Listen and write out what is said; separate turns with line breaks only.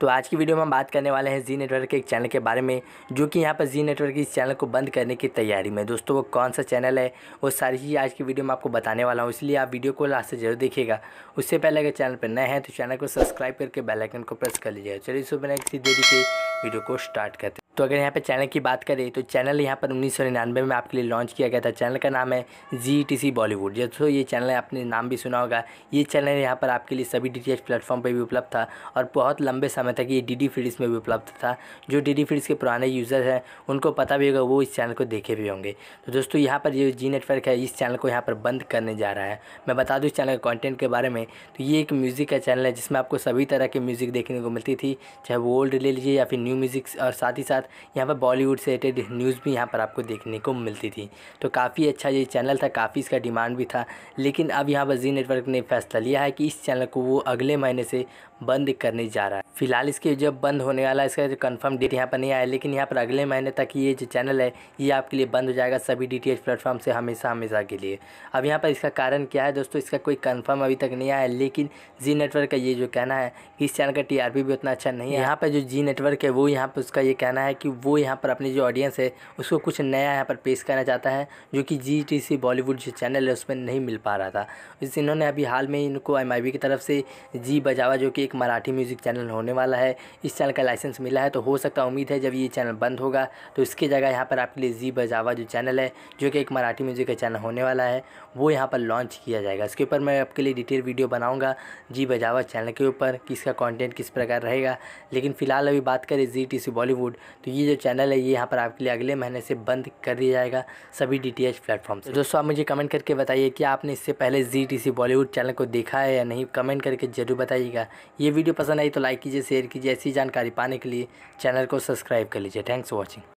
तो आज की वीडियो में हम बात करने वाले हैं जी नेटवर्क के एक चैनल के बारे में जो कि यहाँ पर जी नेटवर्क इस चैनल को बंद करने की तैयारी में दोस्तों वो कौन सा चैनल है वो सारी चीज़ आज की वीडियो में आपको बताने वाला हूँ इसलिए आप वीडियो को लास्ट से जरूर देखिएगा उससे पहले अगर चैनल पर नए हैं तो चैनल को सब्सक्राइब करके बेलाइकन को प्रेस कर लीजिएगा चलिए सुबह बिना देरी के वीडियो को स्टार्ट करते तो अगर यहाँ पे चैनल की बात करें तो चैनल यहाँ पर उन्नीस में आपके लिए लॉन्च किया गया था चैनल का नाम है जी टी सी बॉलीवुड जैसे ये चैनल आपने नाम भी सुना होगा ये चैनल यहाँ पर आपके लिए सभी डी टी एच प्लेटफॉर्म पर भी उपलब्ध था और बहुत लंबे समय तक ये डी डी फीड्स में भी उपलब्ध था जो डी डी फीड्स के पुराने यूज़र हैं उनको पता भी होगा वो इस चैनल को देखे भी होंगे तो दोस्तों यहाँ पर ये जी नेटवर्क है इस चैनल को यहाँ पर बंद करने जा रहा है मैं बता दूँ इस चैनल के कॉन्टेंट के बारे में तो ये एक म्यूज़िक का चैनल है जिसमें आपको सभी तरह के म्यूज़िक देखने को मिलती थी चाहे वो ओल्ड ले लीजिए या फिर न्यू म्यूज़िक और साथ ही साथ यहाँ पर बॉलीवुड से रिलेटेड न्यूज़ भी यहाँ पर आपको देखने को मिलती थी तो काफ़ी अच्छा ये चैनल था काफ़ी इसका डिमांड भी था लेकिन अब यहाँ पर जी नेटवर्क ने फैसला लिया है कि इस चैनल को वो अगले महीने से बंद करने जा रहा है फिलहाल इसके जब बंद होने वाला है इसका जो कन्फर्म डेट यहाँ पर नहीं आया लेकिन यहाँ पर अगले महीने तक ये जो चैनल है ये आपके लिए बंद हो जाएगा सभी डी प्लेटफॉर्म से हमेशा हमेशा के लिए अब यहाँ पर इसका कारण क्या है दोस्तों इसका कोई कन्फर्म अभी तक नहीं आया लेकिन जी नेटवर्क का ये जो कहना है कि इस चैनल का टी भी उतना अच्छा नहीं है यहाँ पर जो जी नेटवर्क है वो यहाँ पर उसका ये कहना है कि वो यहाँ पर अपनी जो ऑडियंस है उसको कुछ नया यहाँ पर पेश करना चाहता है जो कि जी टी सी बॉलीवुड जो चैनल है उसमें नहीं मिल पा रहा था इस इन्होंने अभी हाल में इनको एम की तरफ से जी बजावा जो कि एक मराठी म्यूज़िक चैनल होने वाला है इस चैनल का लाइसेंस मिला है तो हो सकता है उम्मीद है जब ये चैनल बंद होगा तो इसकी जगह यहाँ पर आपके लिए जी बजावा जो चैनल है जो कि एक मराठी म्यूज़िक का चैनल होने वाला है वो यहाँ पर लॉन्च किया जाएगा इसके ऊपर मैं आपके लिए डिटेल वीडियो बनाऊँगा जी बजावा चैनल के ऊपर कि इसका कॉन्टेंट किस प्रकार रहेगा लेकिन फ़िलहाल अभी बात करें जी टी बॉलीवुड तो तो ये जो चैनल है ये यहाँ पर आपके लिए अगले महीने से बंद कर दिया जाएगा सभी डी टी प्लेटफॉर्म से दोस्तों आप मुझे कमेंट करके बताइए कि आपने इससे पहले G T C Bollywood channel को देखा है या नहीं कमेंट करके ज़रूर बताइएगा ये वीडियो पसंद आई तो लाइक कीजिए शेयर कीजिए ऐसी जानकारी पाने के लिए चैनल को सब्सक्राइब कर लीजिए थैंक्स फॉर वॉचिंग